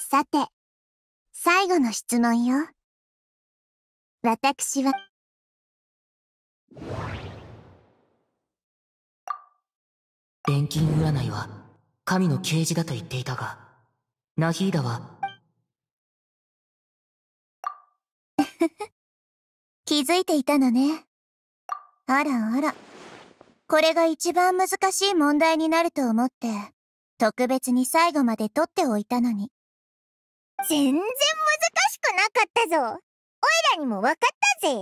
さて、最後の質問よ。私は、錬金占いは神の啓示だと言っていたが、ナヒーダは、気づいていたのね。あらあら。これが一番難しい問題になると思って、特別に最後まで取っておいたのに。全然難しくなかったぞ。オイラにも分かったぜ。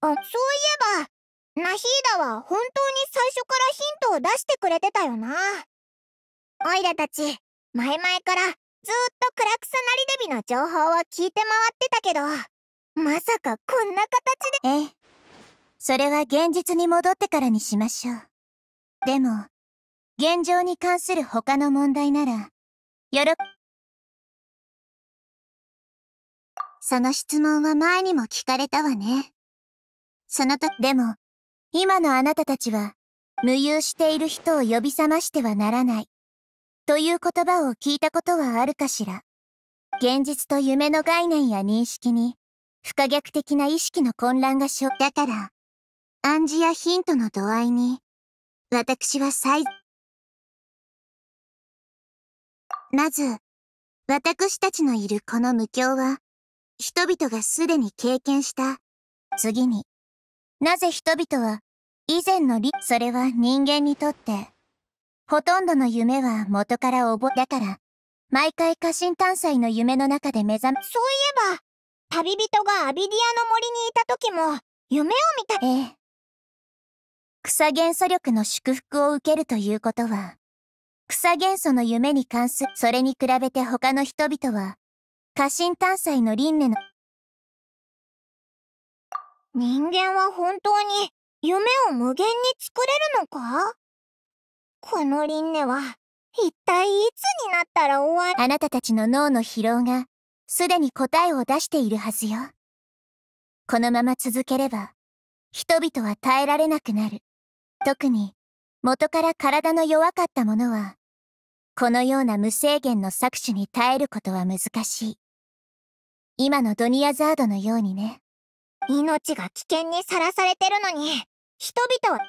あ、そういえば、ナヒーダは本当に最初からヒントを出してくれてたよな。オイラたち、前々からずっとクラクサナリデビの情報を聞いて回ってたけど、まさかこんな形で。ええ。それは現実に戻ってからにしましょう。でも、現状に関する他の問題なら、よろ、その質問は前にも聞かれたわね。そのと、でも、今のあなたたちは、無誘している人を呼び覚ましてはならない。という言葉を聞いたことはあるかしら。現実と夢の概念や認識に、不可逆的な意識の混乱がょ、だから、暗示やヒントの度合いに、私は最、まず、私たちのいるこの無境は、人々がすでに経験した。次に、なぜ人々は以前の理、それは人間にとって、ほとんどの夢は元から覚え、だから、毎回過信探査の夢の中で目覚め、そういえば、旅人がアビディアの森にいた時も、夢を見た。ええ。草元素力の祝福を受けるということは、草元素の夢に関する、それに比べて他の人々は、過信探査の輪廻の人間は本当に夢を無限に作れるのかこの輪廻は一体いつになったら終わるあなたたちの脳の疲労がすでに答えを出しているはずよこのまま続ければ人々は耐えられなくなる特に元から体の弱かったものはこのような無制限の搾取に耐えることは難しい。今のドニアザードのようにね。命が危険にさらされてるのに、人々は。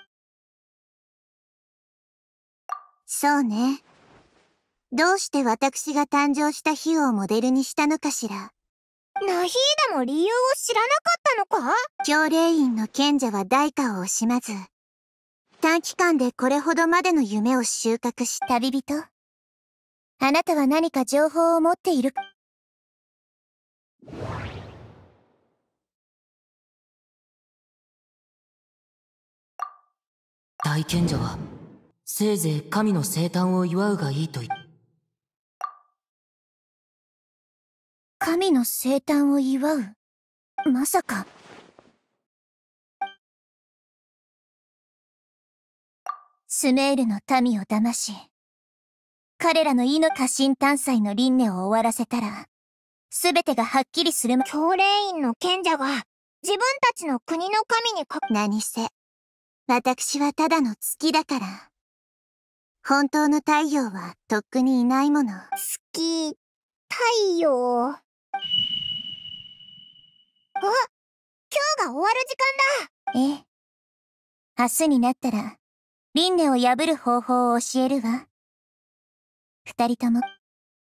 そうね。どうして私が誕生した日をモデルにしたのかしら。ナヒーダも理由を知らなかったのか教霊院の賢者は代価を惜しまず、短期間でこれほどまでの夢を収穫し、旅人あなたは何か情報を持っている大賢者はせいぜい神の生誕を祝うがいいと言神の生誕を祝うまさかスメールの民を騙し彼らの意の過信探査の輪廻を終わらせたら、すべてがはっきりする。教令院の賢者が、自分たちの国の神にか、何せ、私はただの月だから。本当の太陽はとっくにいないもの。月、太陽。あ今日が終わる時間だええ。明日になったら、輪廻を破る方法を教えるわ。二人とも